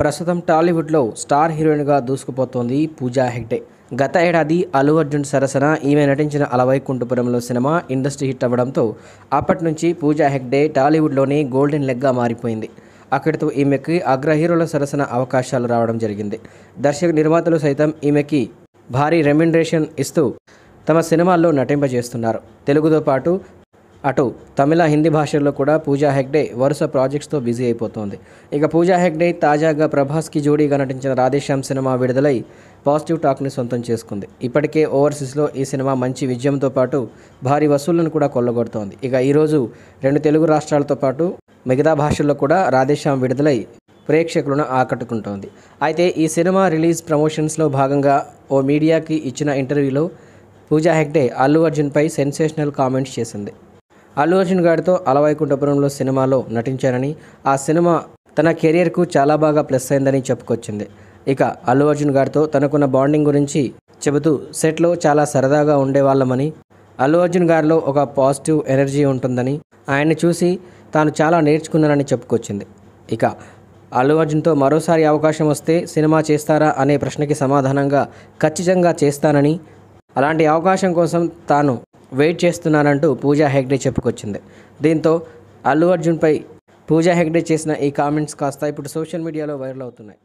ప్రస్తుతం టాలీవుడ్లో స్టార్ హీరోయిన్గా దూసుకుపోతోంది పూజా హెగ్డే గత ఏడాది అల్లు అర్జున్ సరసన ఈమె నటించిన అలవైకుంఠపురంలో సినిమా ఇండస్ట్రీ హిట్ అవ్వడంతో అప్పటి నుంచి పూజా హెగ్డే టాలీవుడ్లోని గోల్డెన్ లెగ్గా మారిపోయింది అక్కడితో ఈమెకి అగ్ర హీరోల సరసన అవకాశాలు రావడం జరిగింది దర్శక నిర్మాతలు సైతం ఈమెకి భారీ రెమ్యునరేషన్ ఇస్తూ తమ సినిమాల్లో నటింపజేస్తున్నారు తెలుగుతో పాటు అటు తమిళ హిందీ భాషల్లో కూడా పూజా హెగ్డే వరుస ప్రాజెక్ట్స్తో బిజీ అయిపోతోంది ఇక పూజా హెగ్డే తాజాగా ప్రభాస్కి జోడీగా నటించిన రాధేశ్యామ్ సినిమా విడుదలై పాజిటివ్ టాక్ని సొంతం చేసుకుంది ఇప్పటికే ఓవర్సీస్లో ఈ సినిమా మంచి విజయంతో పాటు భారీ వసూళ్లను కూడా కొల్లగొడుతోంది ఇక ఈరోజు రెండు తెలుగు రాష్ట్రాలతో పాటు మిగతా భాషల్లో కూడా రాధేశ్యామ్ విడుదలై ప్రేక్షకులను ఆకట్టుకుంటోంది అయితే ఈ సినిమా రిలీజ్ ప్రమోషన్స్లో భాగంగా ఓ మీడియాకి ఇచ్చిన ఇంటర్వ్యూలో పూజా హెగ్డే అల్లు అర్జున్పై సెన్సేషనల్ కామెంట్స్ చేసింది అల్లు అర్జున్ గారితో అలవైకుంఠపురంలో సినిమాలో నటించారని ఆ సినిమా తన కెరియర్కు చాలా బాగా ప్లస్ అయిందని చెప్పుకొచ్చింది ఇక అల్లు అర్జున్ గారితో తనకున్న బాండింగ్ గురించి చెబుతూ సెట్లో చాలా సరదాగా ఉండేవాళ్ళమని అల్లు అర్జున్ గారిలో ఒక పాజిటివ్ ఎనర్జీ ఉంటుందని ఆయన్ని చూసి తాను చాలా నేర్చుకున్నానని చెప్పుకొచ్చింది ఇక అల్లు అర్జున్తో మరోసారి అవకాశం వస్తే సినిమా చేస్తారా అనే ప్రశ్నకి సమాధానంగా ఖచ్చితంగా చేస్తానని అలాంటి అవకాశం కోసం తాను వెయిట్ చేస్తున్నానంటూ పూజా హెగ్డే చెప్పుకొచ్చింది దీంతో అల్లు అర్జున్పై పూజా హెగ్డే చేసిన ఈ కామెంట్స్ కాస్త ఇప్పుడు సోషల్ మీడియాలో వైరల్ అవుతున్నాయి